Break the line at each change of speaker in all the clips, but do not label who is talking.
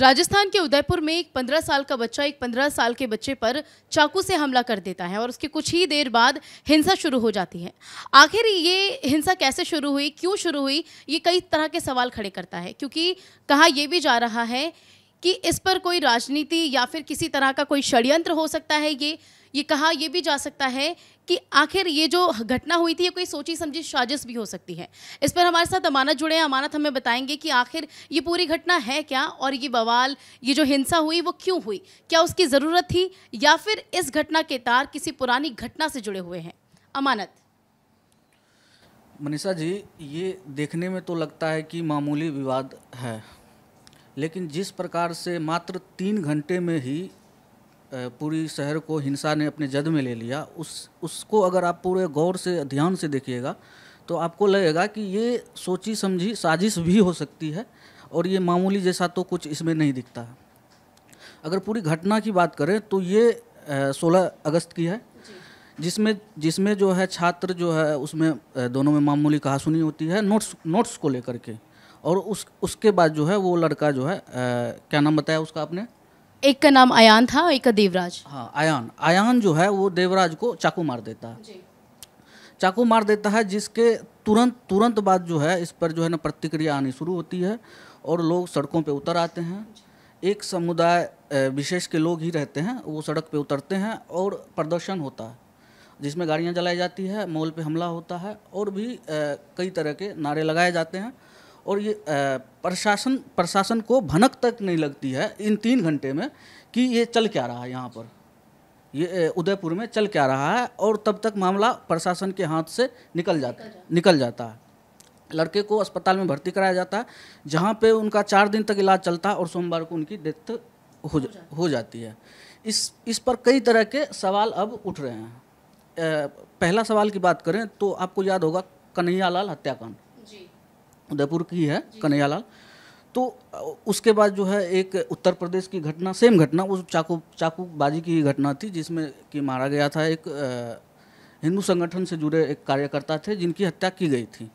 राजस्थान के उदयपुर में एक 15 साल का बच्चा एक 15 साल के बच्चे पर चाकू से हमला कर देता है और उसके कुछ ही देर बाद हिंसा शुरू हो जाती है आखिर ये हिंसा कैसे शुरू हुई क्यों शुरू हुई ये कई तरह के सवाल खड़े करता है क्योंकि कहा यह भी जा रहा है कि इस पर कोई राजनीति या फिर किसी तरह का कोई षड्यंत्र हो सकता है ये ये कहा यह भी जा सकता है कि आखिर ये जो घटना हुई थी ये कोई सोची समझी साजिश भी हो सकती है इस पर हमारे साथ अमानत जुड़े हैं अमानत हमें बताएंगे कि आखिर ये पूरी घटना है क्या और ये बवाल ये जो हिंसा हुई वो क्यों हुई क्या उसकी ज़रूरत थी या फिर इस घटना के तार किसी पुरानी घटना से जुड़े हुए हैं अमानत
मनीषा जी ये देखने में तो लगता है कि मामूली विवाद है लेकिन जिस प्रकार से मात्र तीन घंटे में ही पूरी शहर को हिंसा ने अपने जद में ले लिया उस उसको अगर आप पूरे गौर से ध्यान से देखिएगा तो आपको लगेगा कि ये सोची समझी साजिश भी हो सकती है और ये मामूली जैसा तो कुछ इसमें नहीं दिखता है अगर पूरी घटना की बात करें तो ये सोलह अगस्त की है जिसमें जिसमें जो है छात्र जो है उसमें दोनों में मामूली कहासुनी होती है नोट्स नोट्स को लेकर के और उस उसके बाद जो है वो लड़का जो है आ, क्या नाम बताया उसका आपने
एक का नाम आयान था एक का देवराज हाँ
आयान आयान जो है वो देवराज को चाकू मार देता है चाकू मार देता है जिसके तुरंत तुरंत बाद जो है इस पर जो है ना प्रतिक्रिया आनी शुरू होती है और लोग सड़कों पे उतर आते हैं एक समुदाय विशेष के लोग ही रहते हैं वो सड़क पे उतरते हैं और प्रदर्शन होता है जिसमें गाड़ियाँ जलाई जाती है मॉल पे हमला होता है और भी कई तरह के नारे लगाए जाते हैं और ये प्रशासन प्रशासन को भनक तक नहीं लगती है इन तीन घंटे में कि ये चल क्या रहा है यहाँ पर ये उदयपुर में चल क्या रहा है और तब तक मामला प्रशासन के हाथ से निकल जाता निकल जाता है लड़के को अस्पताल में भर्ती कराया जाता है जहाँ पे उनका चार दिन तक इलाज चलता है और सोमवार को उनकी डेथ हो जा, हो जाती है इस इस पर कई तरह के सवाल अब उठ रहे हैं पहला सवाल की बात करें तो आपको याद होगा कन्हैयालाल हत्याकांड उदयपुर की है कन्हैयालाल तो उसके बाद जो है एक उत्तर प्रदेश की घटना सेम घटना उस चाकू चाकूबाजी की घटना थी जिसमें कि मारा गया था एक हिंदू संगठन से जुड़े एक कार्यकर्ता थे जिनकी हत्या की गई थी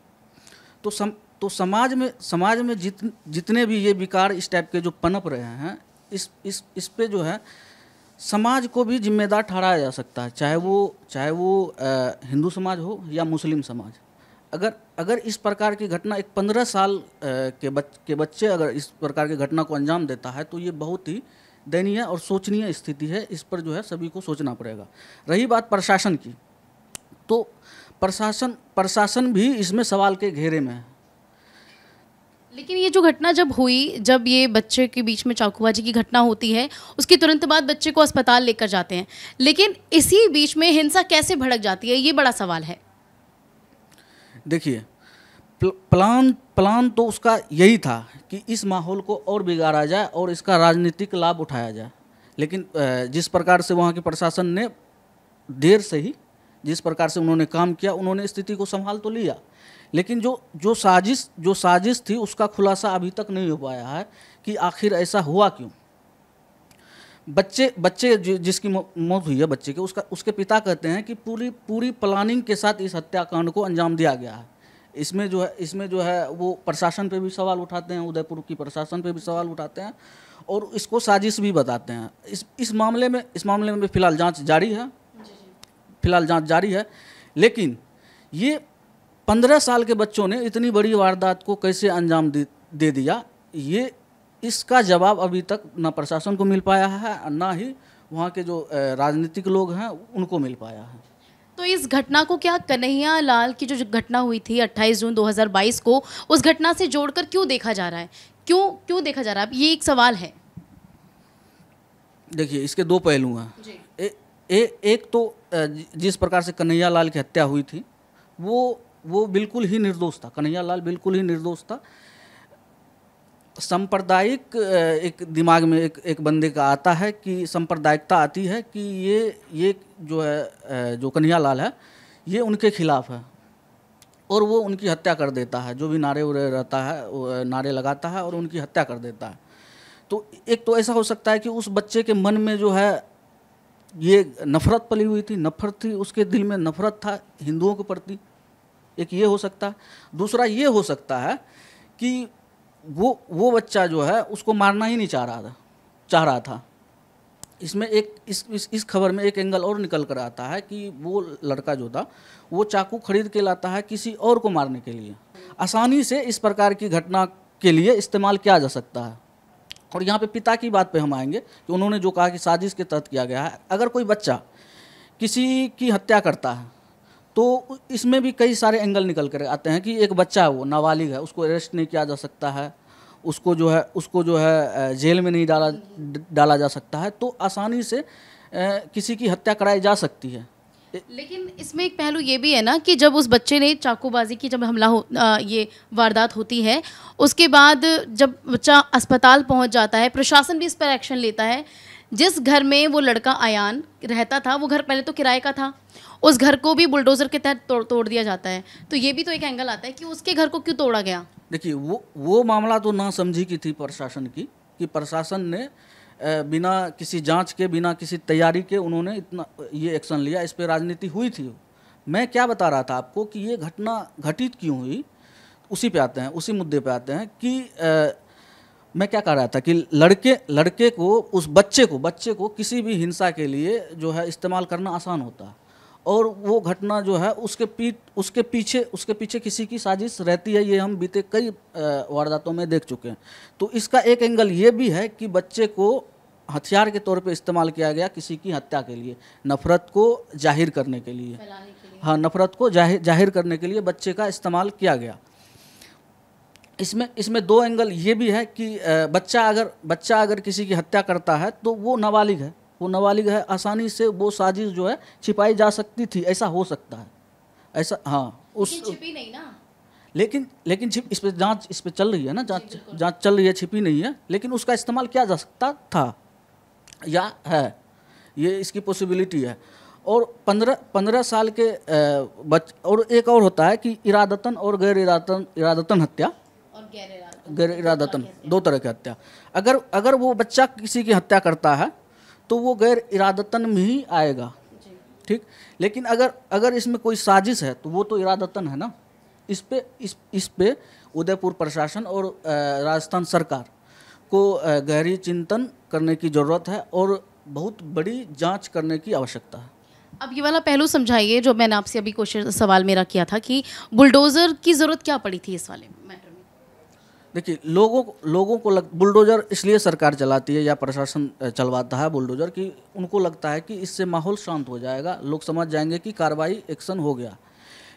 तो सम तो समाज में समाज में जित जितने भी ये विकार इस टाइप के जो पनप रहे हैं इस इस इस पे जो है समाज को भी जिम्मेदार ठहराया जा सकता है चाहे वो चाहे वो हिंदू समाज हो या मुस्लिम समाज अगर अगर इस प्रकार की घटना एक पंद्रह साल के बच के बच्चे अगर इस प्रकार की घटना को अंजाम देता है तो ये बहुत ही दयनीय और शोचनीय स्थिति है इस पर जो है सभी को सोचना पड़ेगा रही बात प्रशासन की तो प्रशासन प्रशासन भी इसमें सवाल के घेरे में है
लेकिन ये जो घटना जब हुई जब ये बच्चे के बीच में चाकूबाजी की घटना होती है उसके तुरंत बाद बच्चे को अस्पताल लेकर जाते हैं लेकिन इसी बीच में हिंसा कैसे भड़क जाती है ये बड़ा सवाल है
देखिए प्लान प्लान तो उसका यही था कि इस माहौल को और बिगाड़ा जाए और इसका राजनीतिक लाभ उठाया जाए लेकिन जिस प्रकार से वहाँ के प्रशासन ने देर से ही जिस प्रकार से उन्होंने काम किया उन्होंने स्थिति को संभाल तो लिया लेकिन जो जो साजिश जो साजिश थी उसका खुलासा अभी तक नहीं हो पाया है कि आखिर ऐसा हुआ क्यों बच्चे बच्चे जिसकी मौत हुई है बच्चे के उसका उसके पिता कहते हैं कि पूरी पूरी प्लानिंग के साथ इस हत्याकांड को अंजाम दिया गया है इसमें जो है इसमें जो है वो प्रशासन पे भी सवाल उठाते हैं उदयपुर की प्रशासन पे भी सवाल उठाते हैं और इसको साजिश भी बताते हैं इस इस मामले में इस मामले में फिलहाल जांच जारी है फिलहाल जांच जारी है लेकिन ये पंद्रह साल के बच्चों ने इतनी बड़ी वारदात को कैसे अंजाम दे, दे दिया ये इसका जवाब अभी तक न प्रशासन को मिल पाया है न ही वहाँ के जो राजनीतिक लोग हैं उनको मिल पाया है
तो इस घटना को क्या कन्हैया लाल की जो घटना हुई थी 28 जून 2022 को उस घटना से जोड़कर क्यों देखा जा रहा है क्यों क्यों देखा जा रहा है ये एक सवाल है
देखिए इसके दो पहलू हैं एक तो जिस प्रकार से कन्हैया लाल की हत्या हुई थी वो वो बिल्कुल ही निर्दोष था कन्हैया लाल बिल्कुल ही निर्दोष था सांप्रदायिक एक दिमाग में एक एक बंदे का आता है कि सांप्रदायिकता आती है कि ये ये जो है जो कन्हैया लाल है ये उनके खिलाफ है और वो उनकी हत्या कर देता है जो भी नारे उरे रहता है नारे लगाता है और उनकी हत्या कर देता है तो एक तो ऐसा हो सकता है कि उस बच्चे के मन में जो है ये नफरत पली हुई थी नफरत थी उसके दिल में नफरत था हिंदुओं के प्रति एक ये हो सकता है दूसरा ये हो सकता है कि वो वो बच्चा जो है उसको मारना ही नहीं चाह रहा था चाह रहा था इसमें एक इस इस, इस खबर में एक एंगल और निकल कर आता है कि वो लड़का जो था वो चाकू खरीद के लाता है किसी और को मारने के लिए आसानी से इस प्रकार की घटना के लिए इस्तेमाल किया जा सकता है और यहाँ पे पिता की बात पे हम आएंगे कि उन्होंने जो कहा कि साजिश के तहत किया गया है अगर कोई बच्चा किसी की हत्या करता है तो इसमें भी कई सारे एंगल निकल कर आते हैं कि एक बच्चा है वो नाबालिग है उसको अरेस्ट नहीं किया जा सकता है उसको जो है उसको जो है जेल में नहीं डाला डाला जा सकता है तो आसानी से किसी की हत्या कराई जा सकती है
लेकिन इसमें एक पहलू ये भी है ना कि जब उस बच्चे ने चाकूबाजी की जब हमला हो आ, ये वारदात होती है उसके बाद जब बच्चा अस्पताल पहुंच जाता है प्रशासन भी इस पर एक्शन लेता है जिस घर में वो लड़का आयान रहता था वो घर पहले तो किराए का था उस घर को भी बुलडोज़र के तहत तोड़ तोड़ दिया जाता है तो ये भी तो एक एंगल आता है कि उसके घर को क्यों तोड़ा गया
देखिए वो वो मामला तो ना समझी की थी प्रशासन की कि प्रशासन ने बिना किसी जांच के बिना किसी तैयारी के उन्होंने इतना ये एक्शन लिया इस पर राजनीति हुई थी मैं क्या बता रहा था आपको कि ये घटना घटित क्यों हुई उसी पे आते हैं उसी मुद्दे पे आते हैं कि मैं क्या कह रहा था कि लड़के लड़के को उस बच्चे को बच्चे को किसी भी हिंसा के लिए जो है इस्तेमाल करना आसान होता है और वो घटना जो है उसके पीठ उसके पीछे उसके पीछे किसी की साजिश रहती है ये हम बीते कई वारदातों में देख चुके हैं तो इसका एक एंगल ये भी है कि बच्चे को हथियार के तौर पे इस्तेमाल किया गया किसी की हत्या के लिए नफरत को जाहिर करने के लिए, के लिए। हाँ नफरत को जाहिर जाहिर करने के लिए बच्चे का इस्तेमाल किया गया इसमें इसमें दो एंगल ये भी है कि बच्चा अगर बच्चा अगर किसी की हत्या करता है तो वो नाबालिग है वो नाबालिग है आसानी से वो साजिश जो है छिपाई जा सकती थी ऐसा हो सकता है ऐसा हाँ
उस छिपी नहीं ना
लेकिन लेकिन छिप इस पर जाँच इस पर चल रही है ना जाँच जाँच चल रही है छिपी नहीं है लेकिन उसका इस्तेमाल किया जा सकता था या है ये इसकी पॉसिबिलिटी है और पंद्रह पंद्रह साल के बच और एक और होता है कि इरादतन और गैर इरादतन इरादतन हत्या गैर इरादतन दो तरह की हत्या अगर अगर वो बच्चा किसी की हत्या करता है तो वो गैर इरादतन में ही आएगा ठीक लेकिन अगर अगर इसमें कोई साजिश है तो वो तो इरादतन है ना इस पे इस इस पे उदयपुर प्रशासन और राजस्थान सरकार को गहरी चिंतन करने की ज़रूरत है और बहुत बड़ी जांच करने की आवश्यकता है
अब ये वाला पहलू समझाइए जो मैंने आपसे अभी क्वेश्चन सवाल मेरा किया था कि बुलडोज़र की ज़रूरत क्या
पड़ी थी इस वाले मैटर देखिए लोगों लोगों को लग बुलडोज़र इसलिए सरकार चलाती है या प्रशासन चलवाता है बुलडोज़र कि उनको लगता है कि इससे माहौल शांत हो जाएगा लोग समझ जाएंगे कि कार्रवाई एक्शन हो गया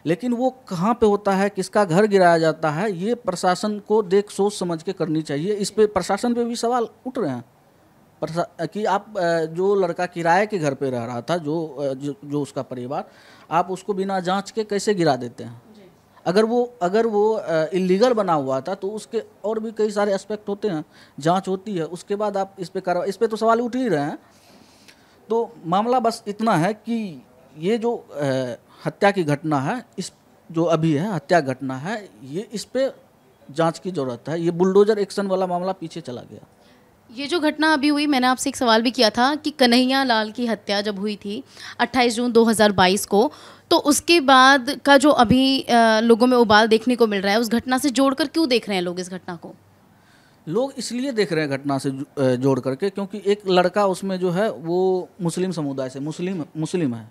लेकिन वो कहाँ पे होता है किसका घर गिराया जाता है ये प्रशासन को देख सोच समझ के करनी चाहिए इस पर प्रशासन पे भी सवाल उठ रहे हैं कि आप जो लड़का किराए के घर पे रह रहा था जो जो, उसका परिवार आप उसको बिना जांच के कैसे गिरा देते हैं अगर वो अगर वो इलीगल बना हुआ था तो उसके और भी कई सारे एस्पेक्ट होते हैं जांच होती है उसके बाद आप इस पर कार्रवाई इस पर तो सवाल उठ ही रहे हैं तो मामला बस इतना है कि ये जो हत्या की घटना है इस जो अभी है हत्या घटना है ये इस पर जाँच की ज़रूरत है ये बुलडोजर एक्शन वाला मामला पीछे चला गया
ये जो घटना अभी हुई मैंने आपसे एक सवाल भी किया था कि कन्हैया लाल की हत्या जब हुई थी 28 जून 2022 को तो उसके बाद का जो अभी लोगों में उबाल देखने को मिल रहा है उस घटना से जोड़कर क्यों देख रहे हैं लोग इस घटना को
लोग इसलिए देख रहे हैं घटना से जोड़ करके क्योंकि एक लड़का उसमें जो है वो मुस्लिम समुदाय से मुस्लिम मुस्लिम है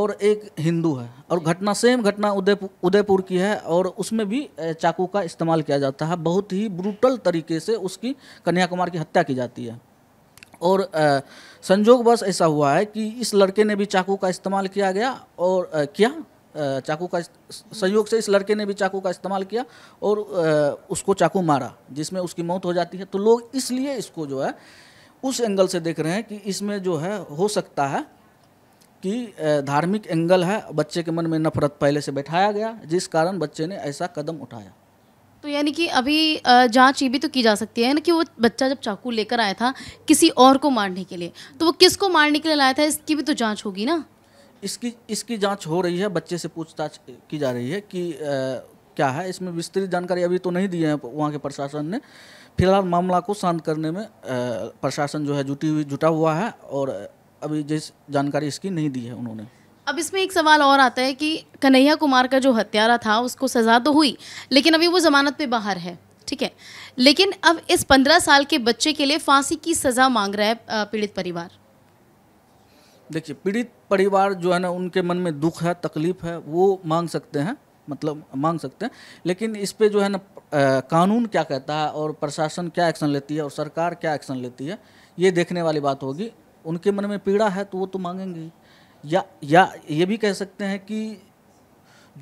और एक हिंदू है और घटना सेम घटना उदयपुर उदयपुर की है और उसमें भी चाकू का इस्तेमाल किया जाता है बहुत ही ब्रूटल तरीके से उसकी कन्याकुमार की हत्या की जाती है और संजोग बस ऐसा हुआ है कि इस लड़के ने भी चाकू का इस्तेमाल किया गया और किया चाकू का संयोग से इस लड़के ने भी चाकू का इस्तेमाल किया और उसको चाकू मारा जिसमें उसकी मौत हो जाती है तो लोग इसलिए इसको जो है उस एंगल से देख रहे हैं कि इसमें जो है हो सकता है कि धार्मिक एंगल है बच्चे के मन में नफरत पहले से बैठाया गया जिस कारण बच्चे ने ऐसा कदम उठाया
तो यानी कि अभी जांच ये भी तो की जा सकती है ना कि वो बच्चा जब चाकू लेकर आया था किसी और को मारने के लिए तो वो किसको मारने के लिए लाया था इसकी भी तो जांच होगी ना
इसकी इसकी जांच हो रही है बच्चे से पूछताछ की जा रही है कि आ, क्या है इसमें विस्तृत जानकारी अभी तो नहीं दी है वहाँ के प्रशासन ने फिलहाल मामला को शांत करने में प्रशासन जो है जुटी हुई जुटा हुआ है और अभी जिस जानकारी इसकी नहीं दी है उन्होंने
अब इसमें एक सवाल और आता है कि कन्हैया कुमार का जो हत्यारा था उसको सज़ा तो हुई लेकिन अभी वो ज़मानत पे बाहर है ठीक है लेकिन अब इस पंद्रह साल के बच्चे के लिए फांसी की सज़ा मांग रहा है पीड़ित परिवार
देखिए पीड़ित परिवार जो है ना उनके मन में दुख है तकलीफ है वो मांग सकते हैं मतलब मांग सकते हैं लेकिन इस पर जो है ना कानून क्या कहता है और प्रशासन क्या एक्शन लेती है और सरकार क्या एक्शन लेती है ये देखने वाली बात होगी उनके मन में पीड़ा है तो वो तो मांगेंगे ही या या ये भी कह सकते हैं कि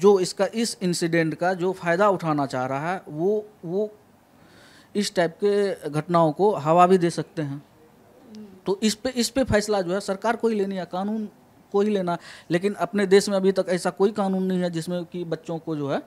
जो इसका इस इंसिडेंट का जो फ़ायदा उठाना चाह रहा है वो वो इस टाइप के घटनाओं को हवा भी दे सकते हैं तो इस पे इस पे फैसला जो है सरकार को ही लेनी है कानून को ही लेना लेकिन अपने देश में अभी तक ऐसा कोई कानून नहीं है जिसमें कि बच्चों को जो है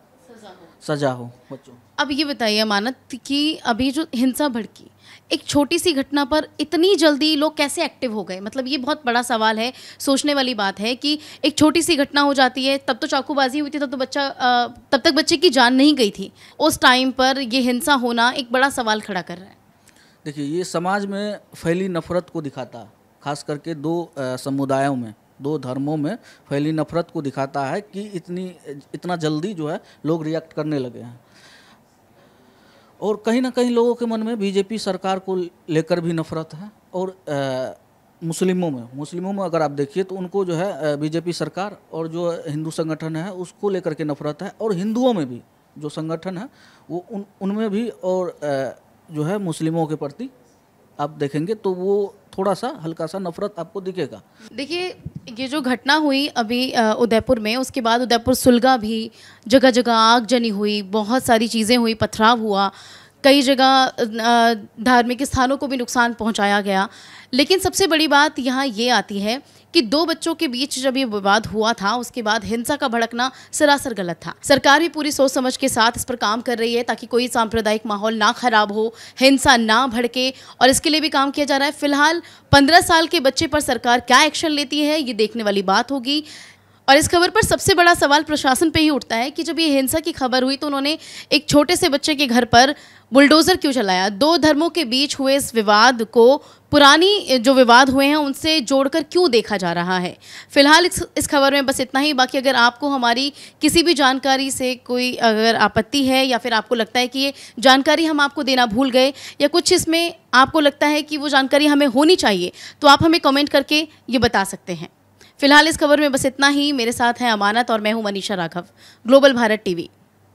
सजा हो बच्चों
अब ये बताइए अमानत कि अभी जो हिंसा भड़की एक छोटी सी घटना पर इतनी जल्दी लोग कैसे एक्टिव हो गए मतलब ये बहुत बड़ा सवाल है सोचने वाली बात है कि एक छोटी सी घटना हो जाती है तब तो चाकूबाजी हुई थी तब तो बच्चा तब तक बच्चे की जान नहीं गई थी उस टाइम पर ये हिंसा होना एक बड़ा सवाल खड़ा कर रहा है
देखिए ये समाज में फैली नफरत को दिखाता खास करके दो समुदायों में दो धर्मों में फैली नफरत को दिखाता है कि इतनी इतना जल्दी जो है लोग रिएक्ट करने लगे हैं और कहीं ना कहीं लोगों के मन में बीजेपी सरकार को लेकर भी नफरत है और आ, मुस्लिमों में मुस्लिमों में अगर आप देखिए तो उनको जो है बीजेपी सरकार और जो हिंदू संगठन है उसको लेकर के नफरत है और हिंदुओं में भी जो संगठन है वो उन उनमें भी और आ, जो है मुस्लिमों के प्रति आप देखेंगे तो वो थोड़ा सा हल्का सा नफरत आपको दिखेगा
देखिए ये जो घटना हुई अभी उदयपुर में उसके बाद उदयपुर सुलगा भी जगह जगह आग जनी हुई बहुत सारी चीज़ें हुई पथराव हुआ कई जगह धार्मिक स्थानों को भी नुकसान पहुंचाया गया लेकिन सबसे बड़ी बात यहाँ ये आती है कि दो बच्चों के बीच जब ये विवाद हुआ था उसके बाद हिंसा का भड़कना सरासर गलत था सरकार भी पूरी सोच समझ के साथ इस पर काम कर रही है ताकि कोई सांप्रदायिक माहौल ना खराब हो हिंसा ना भड़के और इसके लिए भी काम किया जा रहा है फिलहाल पंद्रह साल के बच्चे पर सरकार क्या एक्शन लेती है ये देखने वाली बात होगी और इस खबर पर सबसे बड़ा सवाल प्रशासन पे ही उठता है कि जब ये हिंसा की खबर हुई तो उन्होंने एक छोटे से बच्चे के घर पर बुलडोज़र क्यों चलाया दो धर्मों के बीच हुए इस विवाद को पुरानी जो विवाद हुए हैं उनसे जोड़कर क्यों देखा जा रहा है फिलहाल इस, इस खबर में बस इतना ही बाकी अगर आपको हमारी किसी भी जानकारी से कोई अगर आपत्ति है या फिर आपको लगता है कि ये जानकारी हम आपको देना भूल गए या कुछ इसमें आपको लगता है कि वो जानकारी हमें होनी चाहिए तो आप हमें कमेंट करके ये बता सकते हैं फिलहाल इस खबर में बस इतना ही मेरे साथ हैं अमानत और मैं हूं मनीषा राघव ग्लोबल भारत टीवी